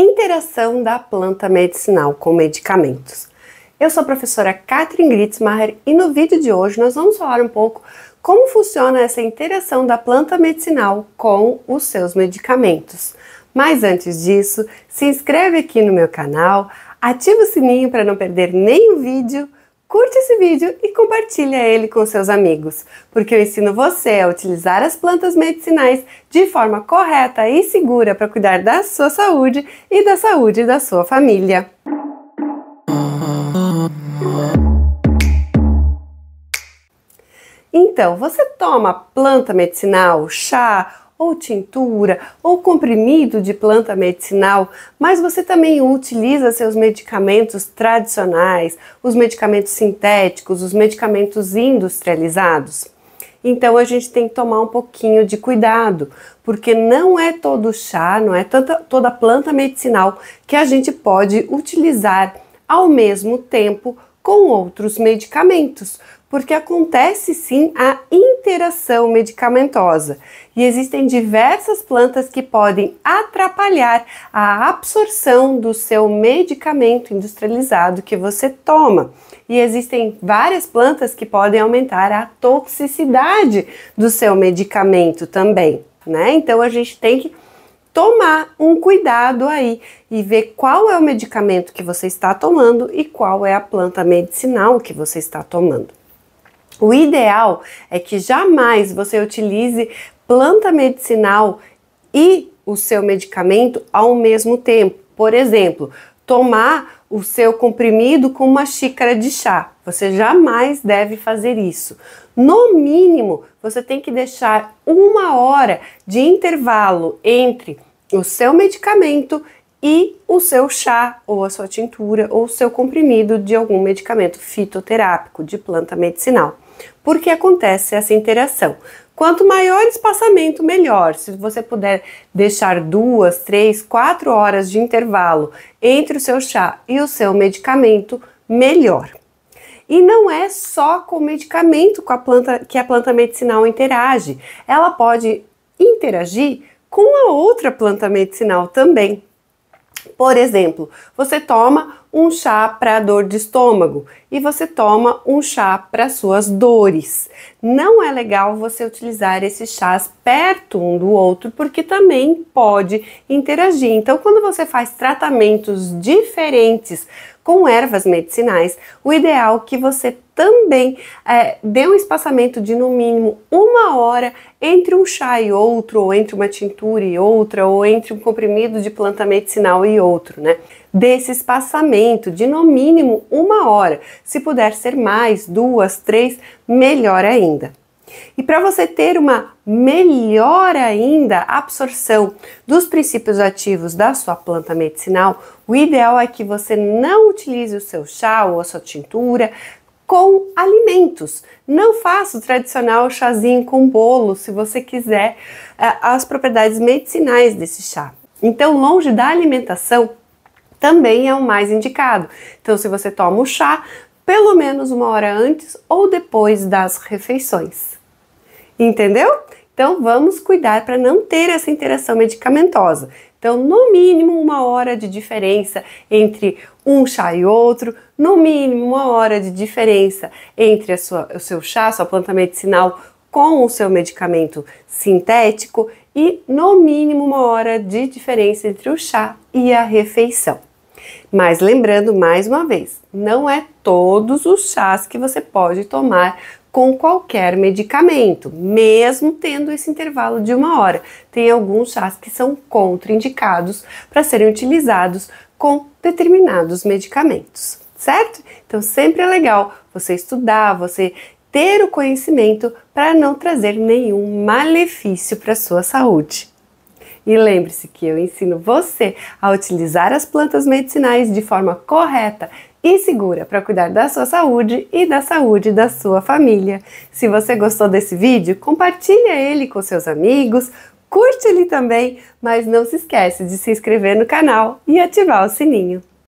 interação da planta medicinal com medicamentos. Eu sou a professora Katrin Gritzmacher e no vídeo de hoje nós vamos falar um pouco como funciona essa interação da planta medicinal com os seus medicamentos. Mas antes disso, se inscreve aqui no meu canal, ativa o sininho para não perder nenhum vídeo Curte esse vídeo e compartilha ele com seus amigos, porque eu ensino você a utilizar as plantas medicinais de forma correta e segura para cuidar da sua saúde e da saúde da sua família. Então, você toma planta medicinal, chá ou tintura, ou comprimido de planta medicinal, mas você também utiliza seus medicamentos tradicionais, os medicamentos sintéticos, os medicamentos industrializados. Então a gente tem que tomar um pouquinho de cuidado, porque não é todo chá, não é tanta, toda planta medicinal que a gente pode utilizar ao mesmo tempo com outros medicamentos, porque acontece sim a interação medicamentosa e existem diversas plantas que podem atrapalhar a absorção do seu medicamento industrializado que você toma. E existem várias plantas que podem aumentar a toxicidade do seu medicamento também, né? Então a gente tem que tomar um cuidado aí e ver qual é o medicamento que você está tomando e qual é a planta medicinal que você está tomando. O ideal é que jamais você utilize planta medicinal e o seu medicamento ao mesmo tempo. Por exemplo, tomar o seu comprimido com uma xícara de chá. Você jamais deve fazer isso. No mínimo, você tem que deixar uma hora de intervalo entre o seu medicamento e o seu chá ou a sua tintura ou o seu comprimido de algum medicamento fitoterápico de planta medicinal. Porque acontece essa interação. Quanto maior espaçamento, melhor. Se você puder deixar duas, três, quatro horas de intervalo entre o seu chá e o seu medicamento, melhor. E não é só com o medicamento com a planta, que a planta medicinal interage. Ela pode interagir com a outra planta medicinal também. Por exemplo, você toma um chá para dor de estômago e você toma um chá para suas dores. Não é legal você utilizar esses chás perto um do outro, porque também pode interagir. Então, quando você faz tratamentos diferentes com ervas medicinais, o ideal é que você também é, dê um espaçamento de no mínimo uma hora entre um chá e outro, ou entre uma tintura e outra, ou entre um comprimido de planta medicinal e outro, né? Desse espaçamento de no mínimo uma hora. Se puder ser mais, duas, três, melhor ainda. E para você ter uma melhor ainda absorção dos princípios ativos da sua planta medicinal, o ideal é que você não utilize o seu chá ou a sua tintura com alimentos. Não faça o tradicional chazinho com bolo, se você quiser eh, as propriedades medicinais desse chá. Então, longe da alimentação também é o mais indicado. Então, se você toma o chá, pelo menos uma hora antes ou depois das refeições entendeu? Então vamos cuidar para não ter essa interação medicamentosa. Então, no mínimo uma hora de diferença entre um chá e outro, no mínimo uma hora de diferença entre sua, o seu chá, sua planta medicinal com o seu medicamento sintético e no mínimo uma hora de diferença entre o chá e a refeição. Mas lembrando mais uma vez, não é todos os chás que você pode tomar com qualquer medicamento, mesmo tendo esse intervalo de uma hora. Tem alguns chás que são contraindicados para serem utilizados com determinados medicamentos, certo? Então sempre é legal você estudar, você ter o conhecimento para não trazer nenhum malefício para sua saúde. E lembre-se que eu ensino você a utilizar as plantas medicinais de forma correta, e segura para cuidar da sua saúde e da saúde da sua família. Se você gostou desse vídeo, compartilha ele com seus amigos, curte ele também, mas não se esquece de se inscrever no canal e ativar o sininho.